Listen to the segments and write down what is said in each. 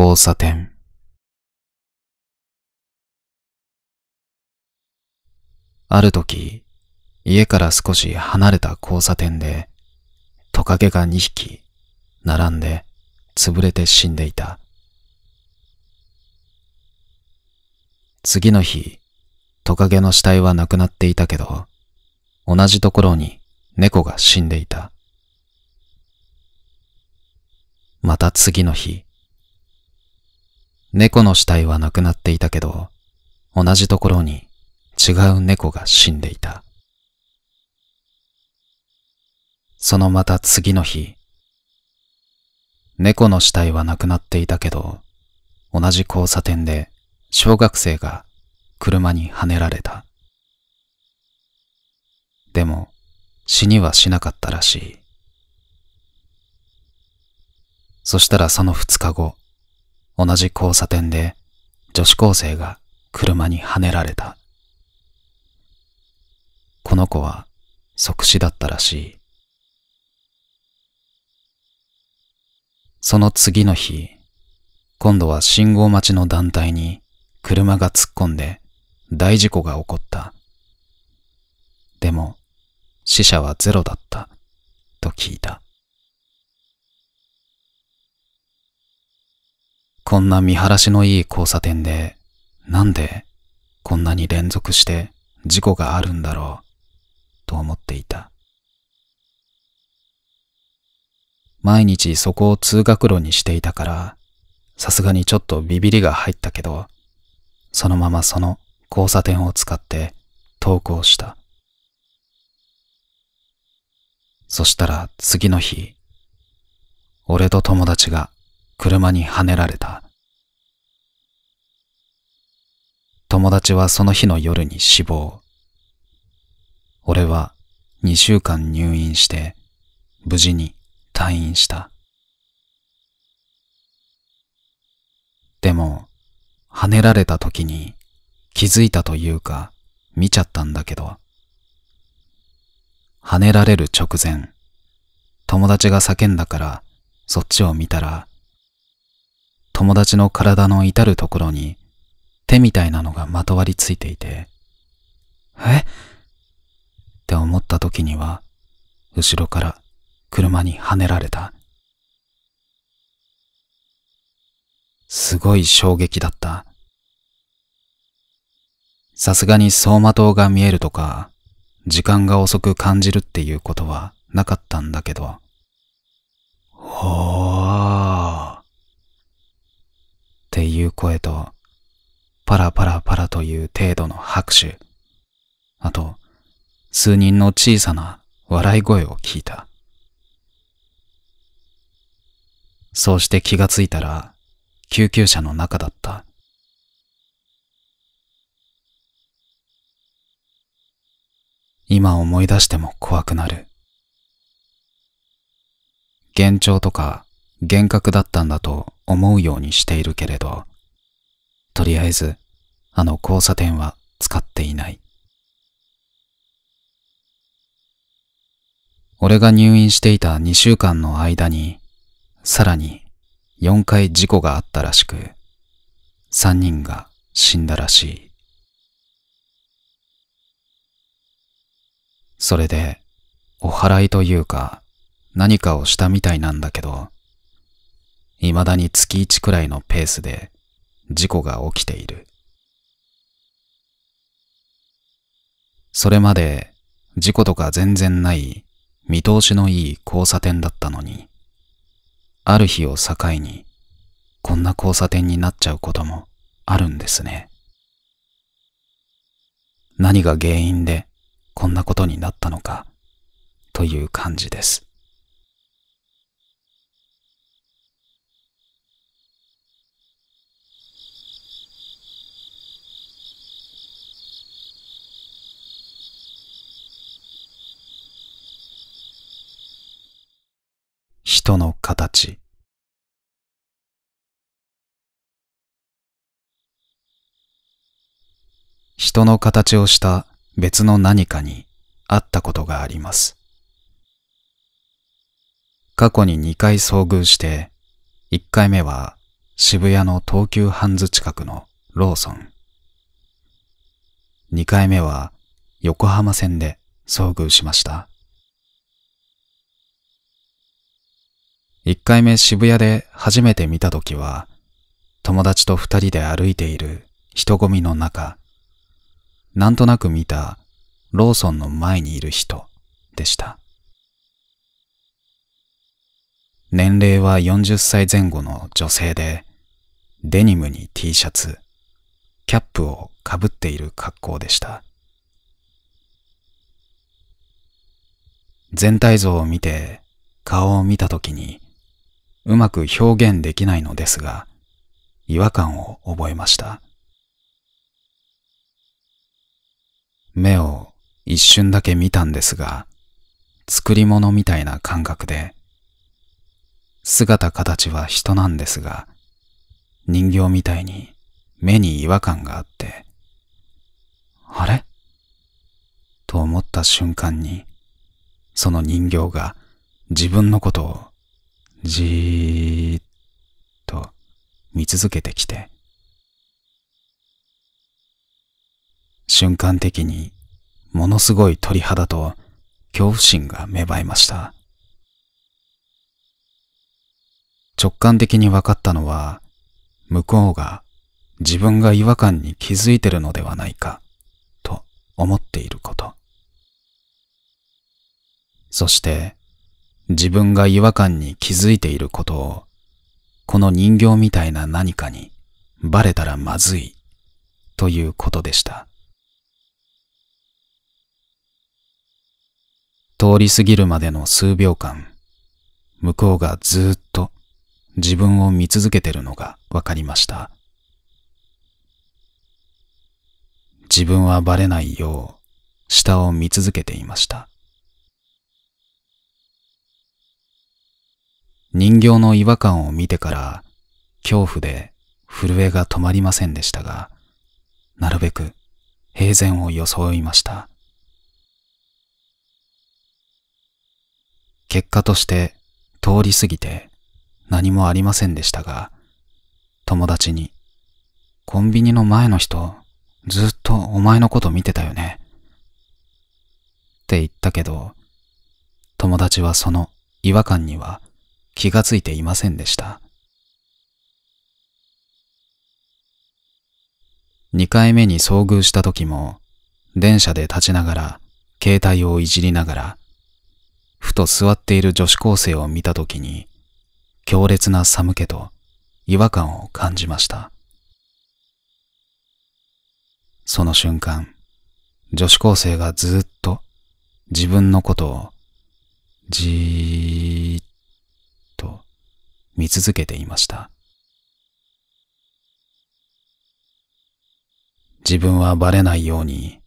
交差点ある時、家から少し離れた交差点で、トカゲが2匹、並んで、潰れて死んでいた。次の日、トカゲの死体はなくなっていたけど、同じところに猫が死んでいた。また次の日、猫の死体はなくなっていたけど、同じところに違う猫が死んでいた。そのまた次の日、猫の死体はなくなっていたけど、同じ交差点で小学生が車にはねられた。でも死にはしなかったらしい。そしたらその2日後、同じ交差点で女子高生が車にはねられた。この子は即死だったらしい。その次の日、今度は信号待ちの団体に車が突っ込んで大事故が起こった。でも死者はゼロだったと聞いた。こんな見晴らしのいい交差点で、なんでこんなに連続して事故があるんだろう、と思っていた。毎日そこを通学路にしていたから、さすがにちょっとビビりが入ったけど、そのままその交差点を使って投稿した。そしたら次の日、俺と友達が車にはねられた。友達はその日の夜に死亡。俺は2週間入院して無事に退院した。でも、はねられた時に気づいたというか見ちゃったんだけど、はねられる直前、友達が叫んだからそっちを見たら友達の体の至るところに手みたいなのがまとわりついていて、えって思った時には、後ろから車にはねられた。すごい衝撃だった。さすがに走馬灯が見えるとか、時間が遅く感じるっていうことはなかったんだけど。ほー。っていう声と、パラパラパラという程度の拍手。あと、数人の小さな笑い声を聞いた。そうして気がついたら、救急車の中だった。今思い出しても怖くなる。幻聴とか幻覚だったんだと思うようにしているけれど、とりあえずあの交差点は使っていない。俺が入院していた2週間の間に、さらに4回事故があったらしく、3人が死んだらしい。それで、お祓いというか、何かをしたみたいなんだけど、未だに月1くらいのペースで事故が起きている。それまで事故とか全然ない見通しのいい交差点だったのに、ある日を境にこんな交差点になっちゃうこともあるんですね。何が原因でこんなことになったのかという感じです。人の形人の形をした別の何かに会ったことがあります。過去に2回遭遇して、1回目は渋谷の東急ハンズ近くのローソン。2回目は横浜線で遭遇しました。一回目渋谷で初めて見た時は、友達と二人で歩いている人混みの中、なんとなく見たローソンの前にいる人でした。年齢は40歳前後の女性で、デニムに T シャツ、キャップをかぶっている格好でした。全体像を見て顔を見た時にうまく表現できないのですが、違和感を覚えました。目を一瞬だけ見たんですが、作り物みたいな感覚で、姿形は人なんですが、人形みたいに目に違和感があって、あれと思った瞬間に、その人形が自分のことをじーっと見続けてきて瞬間的にものすごい鳥肌と恐怖心が芽生えました直感的に分かったのは向こうが自分が違和感に気づいてるのではないかと思っていることそして自分が違和感に気づいていることを、この人形みたいな何かにバレたらまずいということでした。通り過ぎるまでの数秒間、向こうがずっと自分を見続けてるのがわかりました。自分はバレないよう下を見続けていました。人形の違和感を見てから恐怖で震えが止まりませんでしたが、なるべく平然を装いました。結果として通り過ぎて何もありませんでしたが、友達に、コンビニの前の人、ずっとお前のこと見てたよね。って言ったけど、友達はその違和感には気がついていませんでした。2回目に遭遇した時も、電車で立ちながら、携帯をいじりながら、ふと座っている女子高生を見た時に、強烈な寒気と違和感を感じました。その瞬間、女子高生がずっと自分のことをじーっと見続けていました。自分はバレないように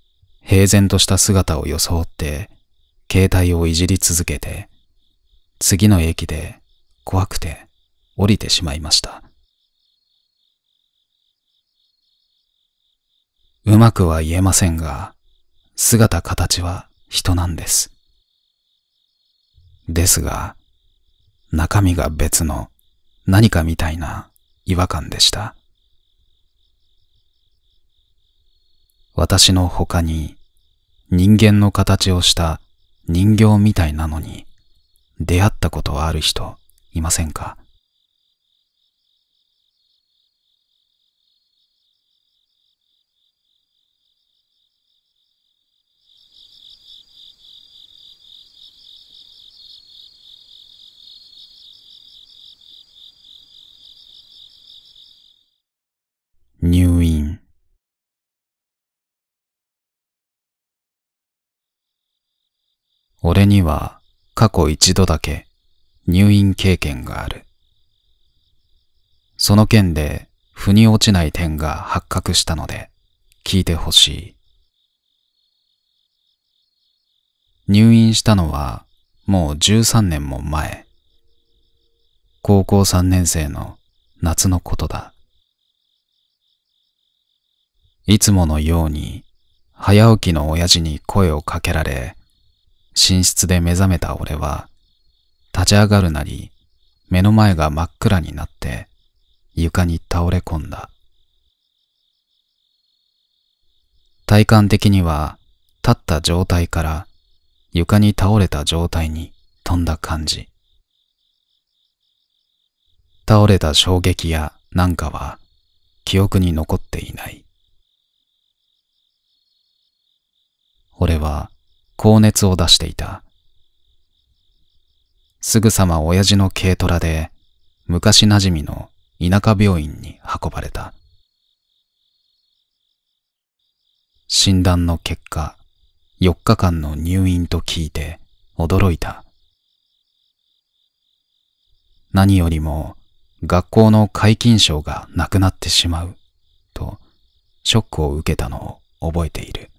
平然とした姿を装って携帯をいじり続けて次の駅で怖くて降りてしまいましたうまくは言えませんが姿形は人なんですですが中身が別の何かみたいな違和感でした。私の他に人間の形をした人形みたいなのに出会ったことはある人いませんか俺には過去一度だけ入院経験がある。その件で腑に落ちない点が発覚したので聞いてほしい。入院したのはもう13年も前。高校3年生の夏のことだ。いつものように早起きの親父に声をかけられ、寝室で目覚めた俺は、立ち上がるなり、目の前が真っ暗になって、床に倒れ込んだ。体感的には、立った状態から床に倒れた状態に飛んだ感じ。倒れた衝撃やなんかは記憶に残っていない。俺は高熱を出していた。すぐさま親父の軽トラで昔馴染みの田舎病院に運ばれた。診断の結果、4日間の入院と聞いて驚いた。何よりも学校の皆勤賞がなくなってしまうとショックを受けたのを覚えている。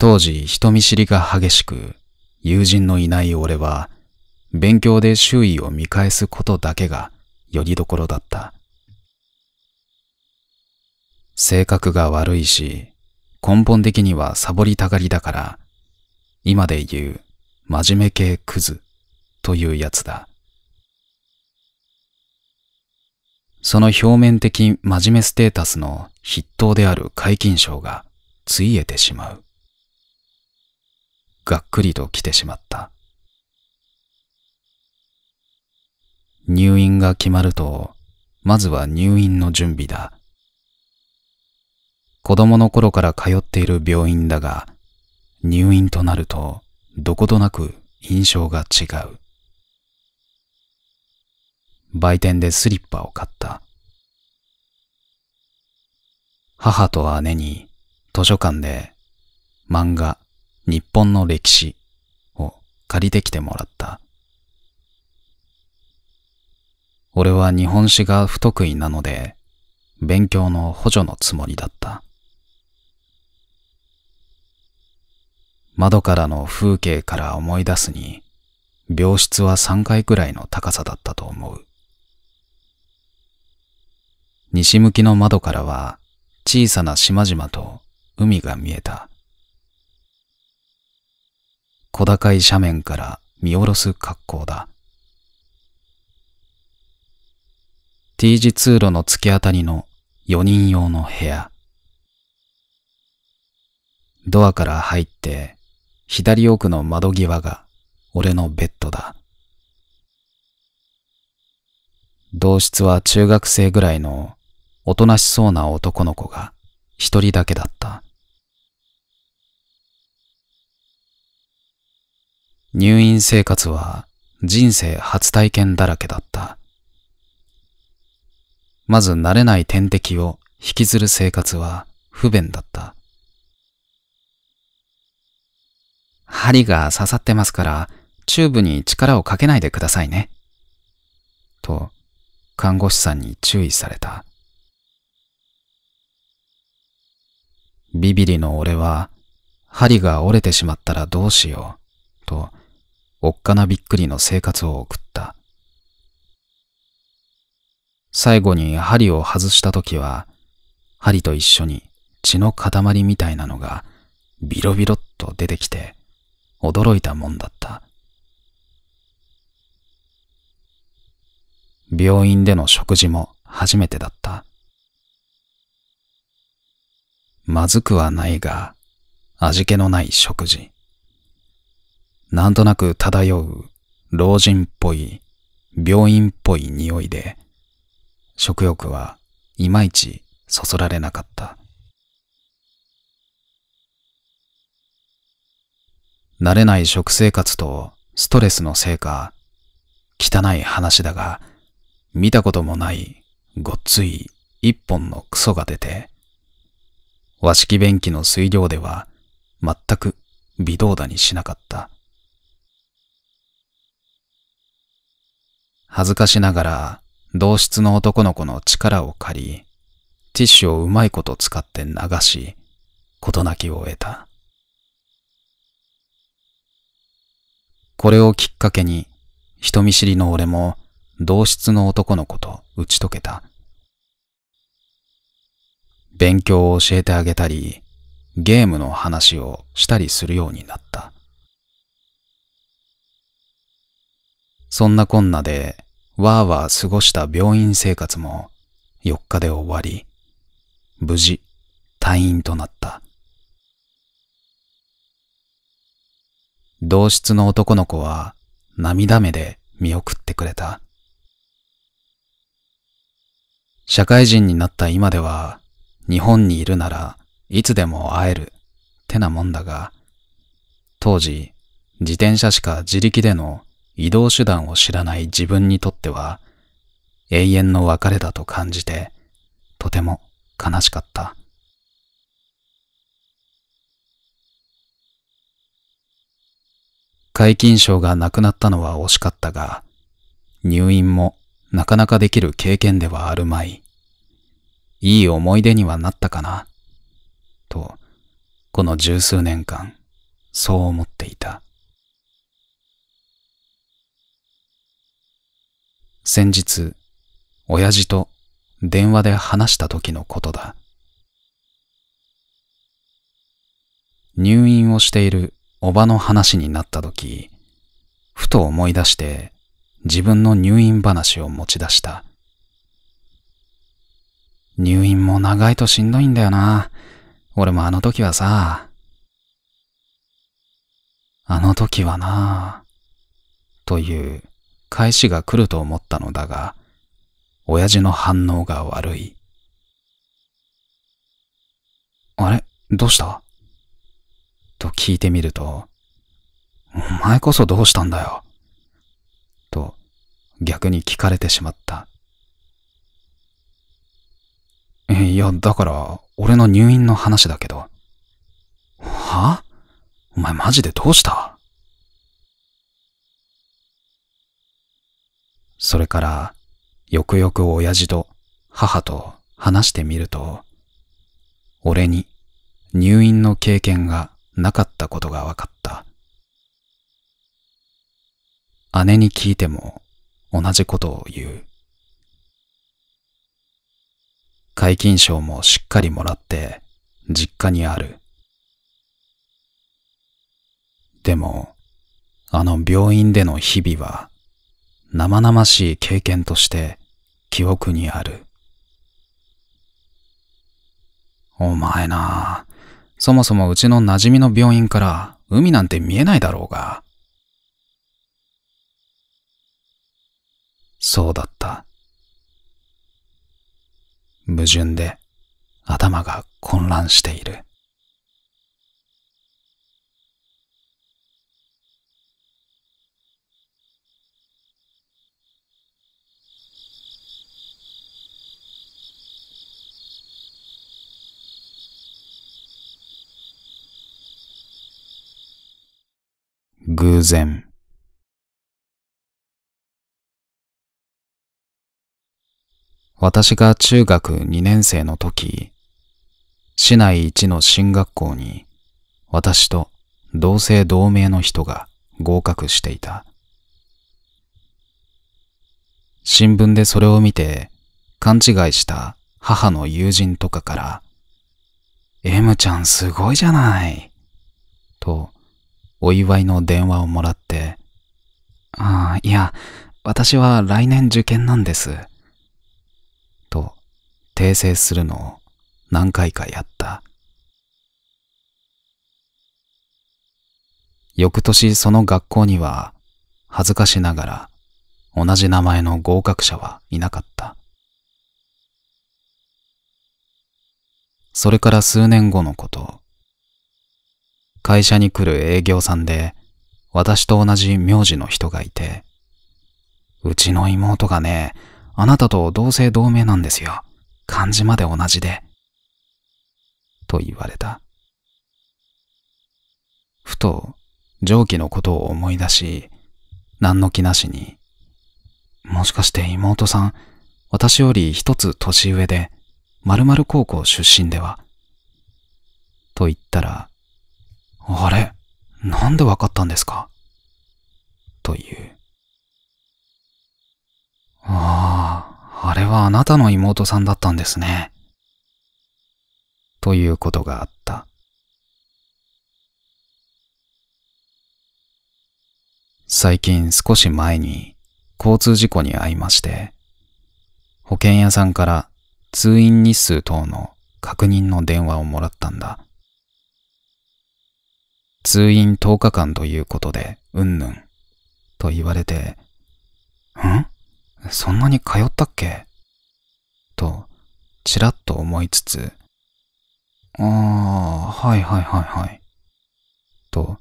当時人見知りが激しく、友人のいない俺は、勉強で周囲を見返すことだけがよりどころだった。性格が悪いし、根本的にはサボりたがりだから、今で言う真面目系クズというやつだ。その表面的真面目ステータスの筆頭である解禁賞がついえてしまう。がっくりと来てしまった。入院が決まると、まずは入院の準備だ。子供の頃から通っている病院だが、入院となると、どことなく印象が違う。売店でスリッパを買った。母と姉に図書館で漫画日本の歴史を借りてきてもらった。俺は日本史が不得意なので、勉強の補助のつもりだった。窓からの風景から思い出すに、病室は3階くらいの高さだったと思う。西向きの窓からは小さな島々と海が見えた。小高い斜面から見下ろす格好だ。T 字通路の突き当たりの4人用の部屋。ドアから入って、左奥の窓際が俺のベッドだ。同室は中学生ぐらいのおとなしそうな男の子が一人だけだった。入院生活は人生初体験だらけだった。まず慣れない点滴を引きずる生活は不便だった。針が刺さってますから、チューブに力をかけないでくださいね。と、看護師さんに注意された。ビビリの俺は、針が折れてしまったらどうしよう、とおっかなびっくりの生活を送った。最後に針を外した時は、針と一緒に血の塊みたいなのがビロビロっと出てきて驚いたもんだった。病院での食事も初めてだった。まずくはないが、味気のない食事。なんとなく漂う老人っぽい、病院っぽい匂いで、食欲はいまいちそそられなかった。慣れない食生活とストレスのせいか、汚い話だが、見たこともないごっつい一本のクソが出て、和式便器の水量では全く微動だにしなかった。恥ずかしながら同室の男の子の力を借り、ティッシュをうまいこと使って流し、事なきを得た。これをきっかけに、人見知りの俺も同室の男の子と打ち解けた。勉強を教えてあげたり、ゲームの話をしたりするようになった。そんなこんなで、わーわー過ごした病院生活も4日で終わり、無事退院となった。同室の男の子は涙目で見送ってくれた。社会人になった今では、日本にいるならいつでも会えるってなもんだが、当時、自転車しか自力での移動手段を知らない自分にとっては永遠の別れだと感じてとても悲しかった。皆勤賞がなくなったのは惜しかったが、入院もなかなかできる経験ではあるまい。いい思い出にはなったかな。と、この十数年間、そう思っていた。先日、親父と電話で話した時のことだ。入院をしているおばの話になった時、ふと思い出して自分の入院話を持ち出した。入院も長いとしんどいんだよな。俺もあの時はさ。あの時はなという返しが来ると思ったのだが、親父の反応が悪い。あれどうしたと聞いてみると、お前こそどうしたんだよ。と逆に聞かれてしまった。いや、だから、俺の入院の話だけど。はお前マジでどうしたそれから、よくよく親父と母と話してみると、俺に入院の経験がなかったことが分かった。姉に聞いても同じことを言う。皆勤賞もしっかりもらって実家にある。でも、あの病院での日々は生々しい経験として記憶にある。お前なそもそもうちの馴染みの病院から海なんて見えないだろうが。そうだった。矛盾で頭が混乱している。偶然。私が中学2年生の時、市内一の進学校に私と同姓同名の人が合格していた。新聞でそれを見て勘違いした母の友人とかから、M ちゃんすごいじゃない、とお祝いの電話をもらって、ああ、いや、私は来年受験なんです。と、訂正するのを何回かやった。翌年その学校には、恥ずかしながら、同じ名前の合格者はいなかった。それから数年後のこと、会社に来る営業さんで、私と同じ名字の人がいて、うちの妹がね、あなたと同姓同名なんですよ。漢字まで同じで。と言われた。ふと、上記のことを思い出し、何の気なしに、もしかして妹さん、私より一つ年上で、〇〇高校出身では、と言ったら、あれなんでわかったんですかという。ああ、あれはあなたの妹さんだったんですね。ということがあった。最近少し前に交通事故に遭いまして、保険屋さんから通院日数等の確認の電話をもらったんだ。通院10日間ということで、うんぬん、と言われて、んそんなに通ったっけと、ちらっと思いつつ、ああ、はいはいはいはい。と、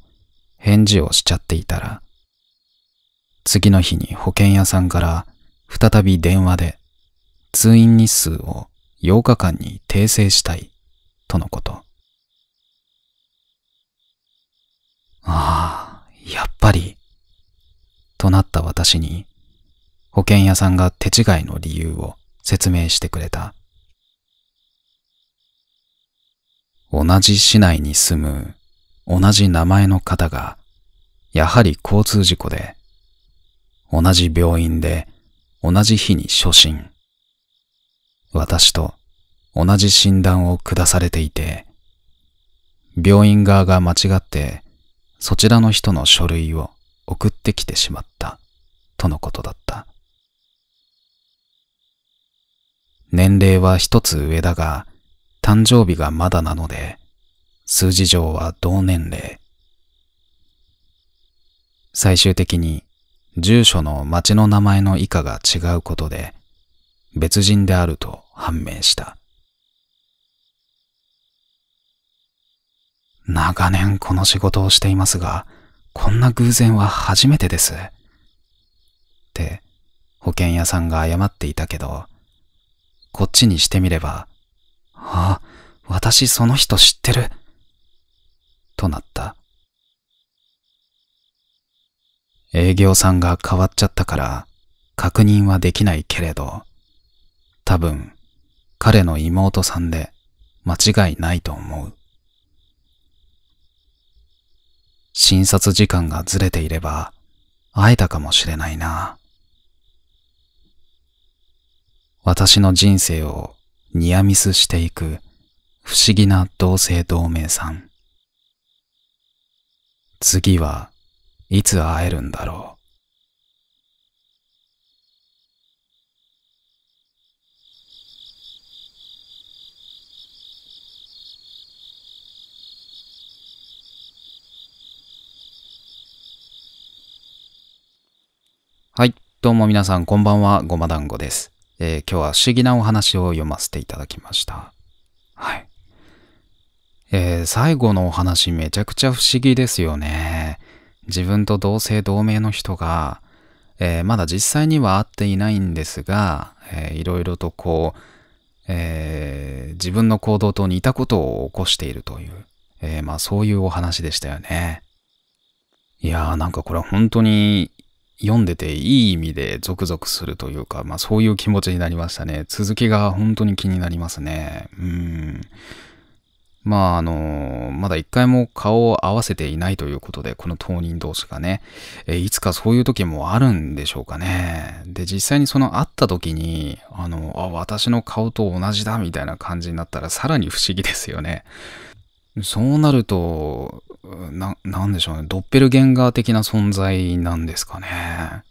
返事をしちゃっていたら、次の日に保険屋さんから再び電話で、通院日数を8日間に訂正したい、とのこと。ああ、やっぱり。となった私に、保険屋さんが手違いの理由を説明してくれた。同じ市内に住む同じ名前の方が、やはり交通事故で、同じ病院で同じ日に初診。私と同じ診断を下されていて、病院側が間違ってそちらの人の書類を送ってきてしまった、とのことだった。年齢は一つ上だが、誕生日がまだなので、数字上は同年齢。最終的に住所の町の名前の以下が違うことで別人であると判明した。長年この仕事をしていますが、こんな偶然は初めてです。って保険屋さんが謝っていたけど、こっちにしてみれば、あ、私その人知ってる。となった。営業さんが変わっちゃったから確認はできないけれど、多分彼の妹さんで間違いないと思う。診察時間がずれていれば会えたかもしれないな。私の人生をニアミスしていく不思議な同性同盟さん。次はいつ会えるんだろう。どうも皆さん、こんばんは、ごま団子です、えー、今日は不思議なお話を読ませていただきました。はい。えー、最後のお話めちゃくちゃ不思議ですよね。自分と同姓同名の人が、えー、まだ実際には会っていないんですが、えー、いろいろとこう、えー、自分の行動と似たことを起こしているという、えまあそういうお話でしたよね。いやーなんかこれ本当に読んでていい意味でゾクゾクするというか、まあそういう気持ちになりましたね。続きが本当に気になりますね。うん。まああの、まだ一回も顔を合わせていないということで、この当人同士がね、えいつかそういう時もあるんでしょうかね。で、実際にその会った時に、あの、あ、私の顔と同じだみたいな感じになったらさらに不思議ですよね。そうなると、な、なんでしょうね。ドッペルゲンガー的な存在なんですかね。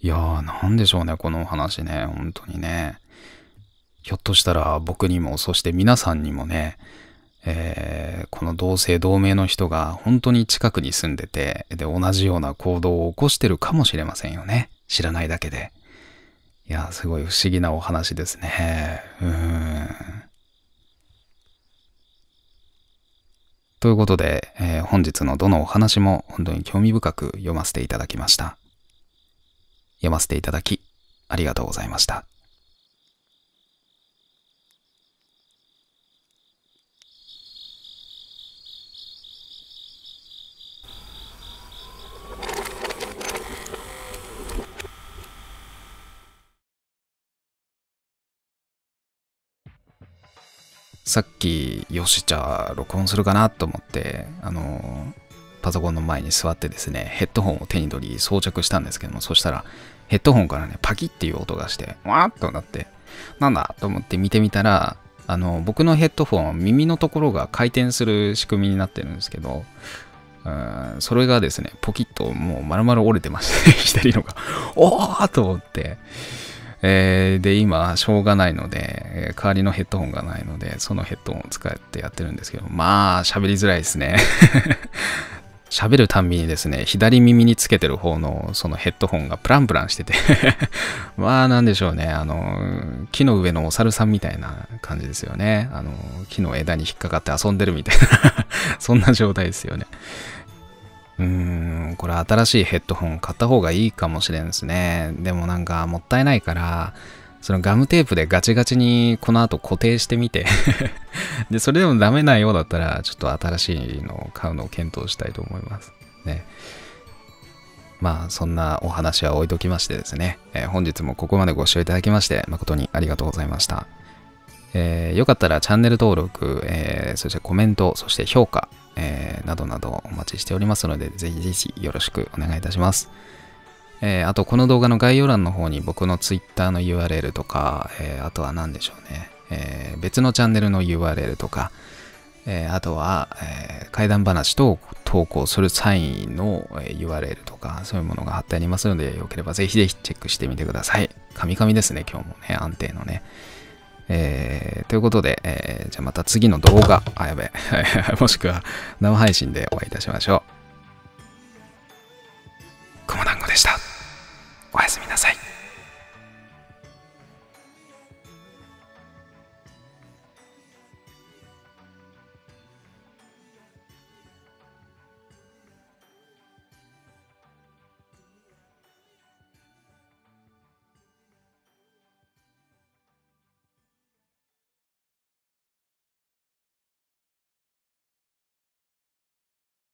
いやー、なんでしょうね、この話ね。本当にね。ひょっとしたら僕にも、そして皆さんにもね、えー、この同姓同名の人が本当に近くに住んでて、で、同じような行動を起こしてるかもしれませんよね。知らないだけで。いや、すごい不思議なお話ですね。うん。ということで、えー、本日のどのお話も本当に興味深く読ませていただきました。読ませていただき、ありがとうございました。さっき、よし、じゃあ録音するかなと思って、あの、パソコンの前に座ってですね、ヘッドホンを手に取り装着したんですけども、そしたら、ヘッドホンからね、パキッていう音がして、わーっとなって、なんだと思って見てみたら、あの、僕のヘッドホン耳のところが回転する仕組みになってるんですけど、うんそれがですね、ポキッともう丸々折れてまして、ね、左のが、おーと思って、えー、で、今、しょうがないので、代わりのヘッドホンがないので、そのヘッドホンを使ってやってるんですけど、まあ、喋りづらいですね。喋るたんびにですね、左耳につけてる方のそのヘッドホンがプランプランしてて まあなんでしょうね、あの、木の上のお猿さんみたいな感じですよね。あの、木の枝に引っかかって遊んでるみたいな そんな状態ですよね。うーん、これ新しいヘッドホン買った方がいいかもしれんですね。でもなんかもったいないから、そのガムテープでガチガチにこの後固定してみて で、それでもダメなようだったら、ちょっと新しいのを買うのを検討したいと思います。ね。まあ、そんなお話は置いときましてですね、えー、本日もここまでご視聴いただきまして、誠にありがとうございました。えー、よかったらチャンネル登録、えー、そしてコメント、そして評価、えー、などなどお待ちしておりますので、ぜひぜひよろしくお願いいたします。えー、あと、この動画の概要欄の方に僕の Twitter の URL とか、えー、あとは何でしょうね、え別のチャンネルの URL とか、えあとは、えー、怪談話と投稿する際の URL とか、そういうものが貼ってありますので、よければぜひぜひチェックしてみてください。カミカミですね、今日もね、安定のね。えー、ということで、えー、じゃあまた次の動画、あ、やべ もしくは生配信でお会いいたしましょう。くもだんごでした。おやすみなさい。